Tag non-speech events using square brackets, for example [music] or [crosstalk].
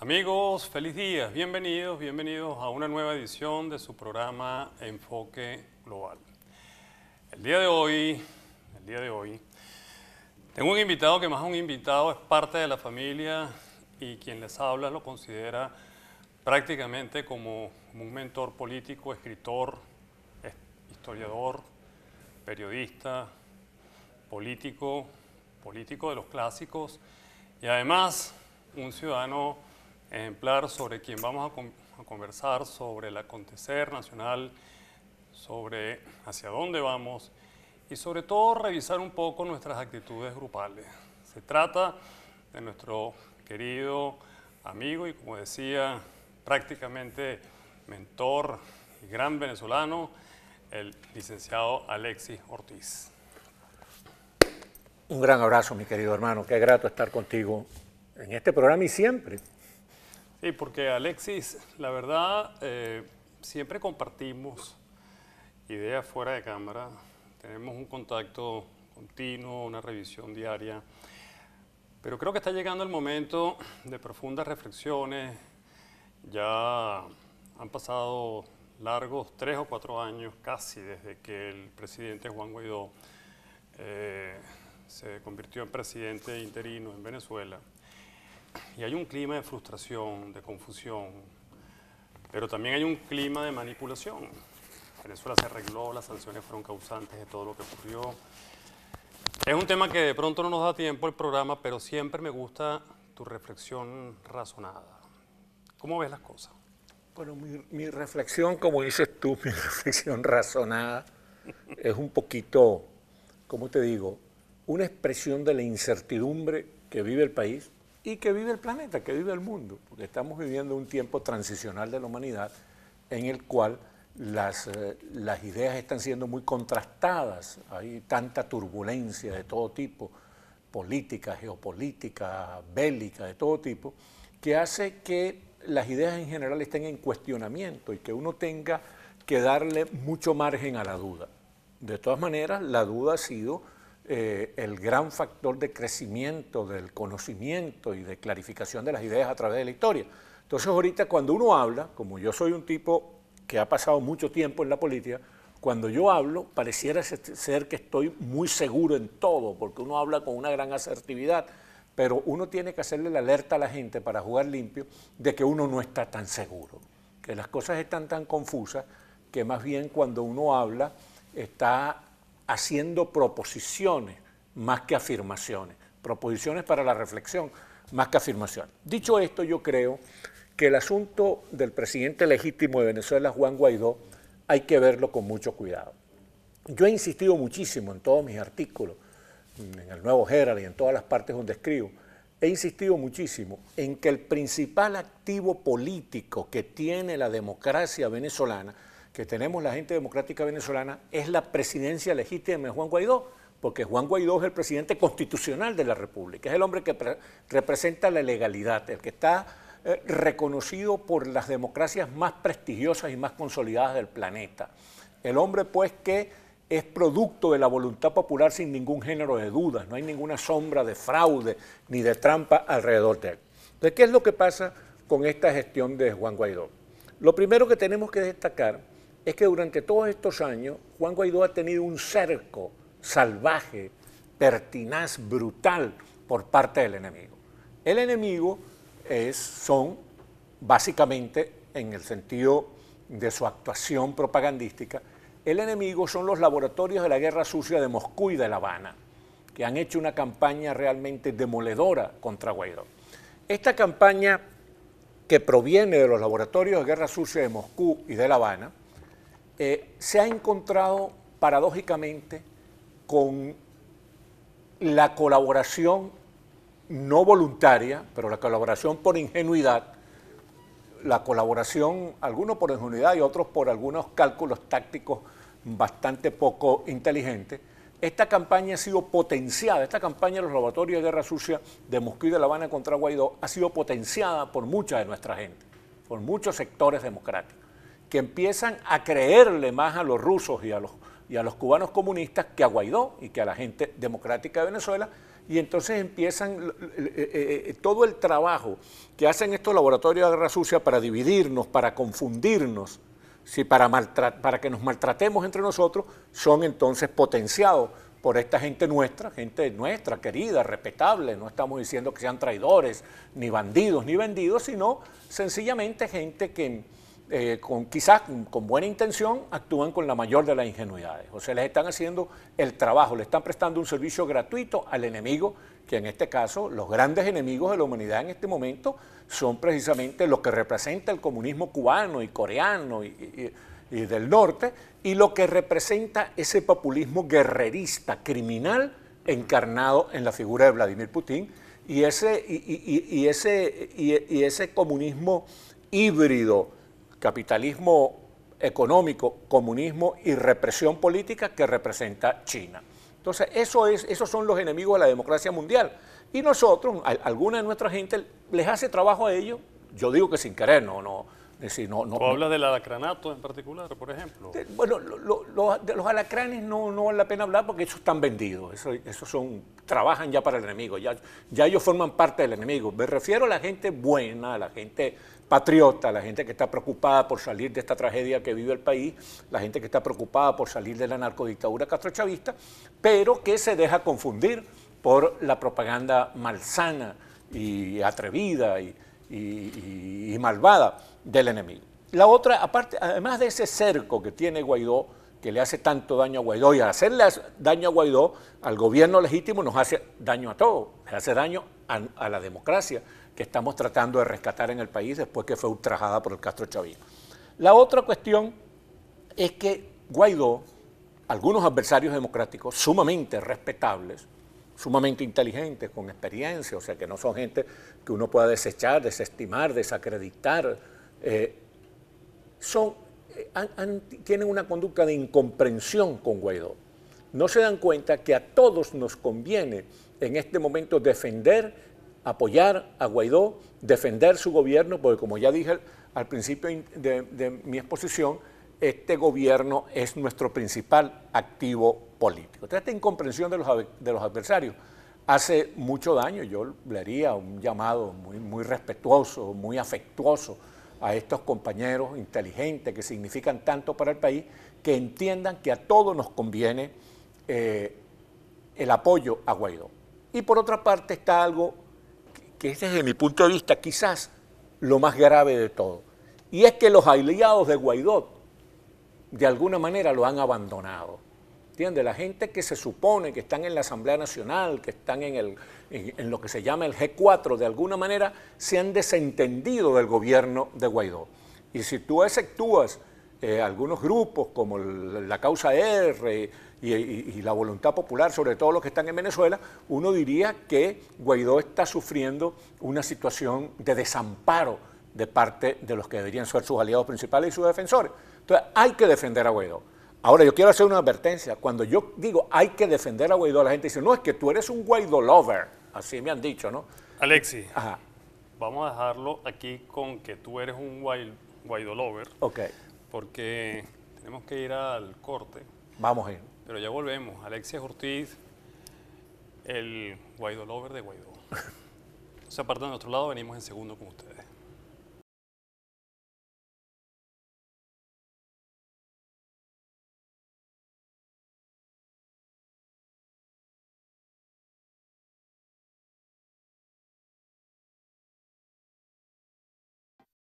Amigos, feliz día, bienvenidos, bienvenidos a una nueva edición de su programa Enfoque Global. El día de hoy, el día de hoy, tengo un invitado que más un invitado es parte de la familia y quien les habla lo considera prácticamente como, como un mentor político, escritor, historiador, periodista, político, político de los clásicos y además un ciudadano ejemplar sobre quien vamos a, conversar, sobre el acontecer nacional, sobre hacia dónde vamos y sobre todo revisar un poco nuestras actitudes grupales. Se trata de nuestro querido amigo y como decía, prácticamente mentor y gran venezolano, el licenciado Alexis Ortiz. Un gran abrazo, mi querido hermano. Qué grato estar contigo en este programa y siempre. Sí, porque Alexis, la verdad, eh, siempre compartimos ideas fuera de cámara, tenemos un contacto continuo, una revisión diaria, pero creo que está llegando el momento de profundas reflexiones, ya han pasado largos tres o cuatro años casi desde que el presidente Juan Guaidó eh, se convirtió en presidente interino en Venezuela. Y hay un clima de frustración, de confusión, pero también hay un clima de manipulación. Venezuela se arregló, las sanciones fueron causantes de todo lo que ocurrió. Es un tema que de pronto no nos da tiempo el programa, pero siempre me gusta tu reflexión razonada. ¿Cómo ves las cosas? Bueno, mi, reflexión, como dices tú, [laughs] mi reflexión razonada es un poquito, como te digo? Una expresión de la incertidumbre que vive el país y que vive el planeta, que vive el mundo, porque estamos viviendo un tiempo transicional de la humanidad en el cual eh, las, ideas están siendo muy contrastadas, hay tanta turbulencia de todo tipo, política, geopolítica, bélica, de todo tipo, que hace que las ideas en general estén en cuestionamiento y que uno tenga que darle mucho margen a la duda. De todas maneras, la duda ha sido eh, el gran factor de crecimiento del conocimiento y de clarificación de las ideas a través de la historia. Entonces ahorita cuando uno habla, como yo soy un tipo que ha pasado mucho tiempo en la política, cuando yo hablo pareciera ser que estoy muy seguro en todo, porque uno habla con una gran asertividad, pero uno tiene que hacerle la alerta a la gente para jugar limpio de que uno no está tan seguro, que las cosas están tan confusas que más bien cuando uno habla está haciendo proposiciones más que afirmaciones, proposiciones para la reflexión más que afirmaciones. Dicho esto, yo creo que el asunto del presidente legítimo de Venezuela, Juan Guaidó, hay que verlo con mucho cuidado. Yo he insistido muchísimo en todos mis artículos, en el Nuevo Herald y en todas las partes donde escribo, he insistido muchísimo en que el principal activo político que tiene la democracia venezolana que tenemos la gente democrática venezolana es la presidencia legítima de Juan Guaidó, porque Juan Guaidó es el presidente constitucional de la República, es el hombre que representa la legalidad, el que está eh, reconocido por las democracias más prestigiosas y más consolidadas del planeta. El hombre pues que es producto de la voluntad popular sin ningún género de dudas, no hay ninguna sombra de fraude ni de trampa alrededor de él. Entonces, ¿qué es lo que pasa con esta gestión de Juan Guaidó? Lo primero que tenemos que destacar es que durante todos estos años Juan Guaidó ha tenido un cerco salvaje, pertinaz, brutal por parte del enemigo. El enemigo es, son básicamente, en el sentido de su actuación propagandística, el enemigo son los laboratorios de la guerra sucia de Moscú y de La Habana, que han hecho una campaña realmente demoledora contra Guaidó. Esta campaña que proviene de los laboratorios de guerra sucia de Moscú y de La Habana, eh, se ha encontrado paradójicamente con la colaboración no voluntaria, pero la colaboración por ingenuidad, la colaboración, algunos por ingenuidad y otros por algunos cálculos tácticos bastante poco inteligentes, esta campaña ha sido potenciada, esta campaña de los laboratorios de guerra sucia de Moscú y de La Habana contra Guaidó ha sido potenciada por mucha de nuestra gente, por muchos sectores democráticos que empiezan a creerle más a los rusos y a los, y a los cubanos comunistas que a Guaidó y que a la gente democrática de Venezuela, y entonces empiezan eh, eh, eh, todo el trabajo que hacen estos laboratorios de guerra sucia para dividirnos, para confundirnos, si para, para que nos maltratemos entre nosotros, son entonces potenciados por esta gente nuestra, gente nuestra, querida, respetable, no estamos diciendo que sean traidores, ni bandidos, ni vendidos, sino sencillamente gente que eh, con, quizás con buena intención, actúan con la mayor de las ingenuidades. O sea, les están haciendo el trabajo, le están prestando un servicio gratuito al enemigo, que en este caso los grandes enemigos de la humanidad en este momento son precisamente lo que representa el comunismo cubano y coreano y, del norte, y lo que representa ese populismo guerrerista, criminal, encarnado en la figura de Vladimir Putin, y ese, y, ese, y, ese comunismo híbrido capitalismo económico, comunismo y represión política que representa China. Entonces, eso es, esos son los enemigos de la democracia mundial. Y nosotros, alguna de nuestra gente, les hace trabajo a ellos, yo digo que sin querer, no, no. Decir, no, no hablas del alacranato en particular, por ejemplo? Eh, bueno, de los alacranes no, vale la pena hablar porque ellos están vendidos, esos, esos son, trabajan ya para el enemigo, ya, ya ellos forman parte del enemigo. Me refiero a la gente buena, a la gente patriota, la gente que está preocupada por salir de esta tragedia que vive el país, la gente que está preocupada por salir de la narcodictadura castrochavista, pero que se deja confundir por la propaganda malsana y atrevida y, y, malvada del enemigo. La otra, aparte, además de ese cerco que tiene Guaidó que le hace tanto daño a Guaidó y hacerle daño a Guaidó, al gobierno legítimo nos hace daño a todos, le hace daño a, la democracia que estamos tratando de rescatar en el país después que fue ultrajada por el Castro Chavismo. La otra cuestión es que Guaidó, algunos adversarios democráticos sumamente respetables, sumamente inteligentes, con experiencia, o sea que no son gente que uno pueda desechar, desestimar, desacreditar, eh, son eh, tienen una conducta de incomprensión con Guaidó. No se dan cuenta que a todos nos conviene en este momento defender, apoyar a Guaidó, defender su gobierno, porque como ya dije al principio de, mi exposición, este gobierno es nuestro principal activo político. esta incomprensión de los, adversarios hace mucho daño. Yo le haría un llamado muy, muy respetuoso, muy afectuoso a estos compañeros inteligentes que significan tanto para el país, que entiendan que a todos nos conviene eh, el apoyo a Guaidó. Y por otra parte está algo que es desde mi punto de vista quizás lo más grave de todo, y es que los aliados de Guaidó de alguna manera lo han abandonado. ¿entiendes? La gente que se supone que están en la Asamblea Nacional, que están en, lo que se llama el G4, de alguna manera se han desentendido del gobierno de Guaidó. Y si tú exceptúas eh, algunos grupos como la causa R y, la voluntad popular, sobre todo los que están en Venezuela, uno diría que Guaidó está sufriendo una situación de desamparo de parte de los que deberían ser sus aliados principales y sus defensores. Entonces hay que defender a Guaidó. Ahora, yo quiero hacer una advertencia. Cuando yo digo hay que defender a Guaidó, la gente dice, no, es que tú eres un Guaidó lover. Así me han dicho, ¿no? Alexi, Ajá. vamos a dejarlo aquí con que tú eres un Guaidó lover. Ok. Porque tenemos que ir al corte. Vamos a ir. Pero ya volvemos. Alexis Ortiz, el Guaidó lover de Guaidó. o [laughs] sea, aparte de nuestro lado, venimos en segundo con ustedes.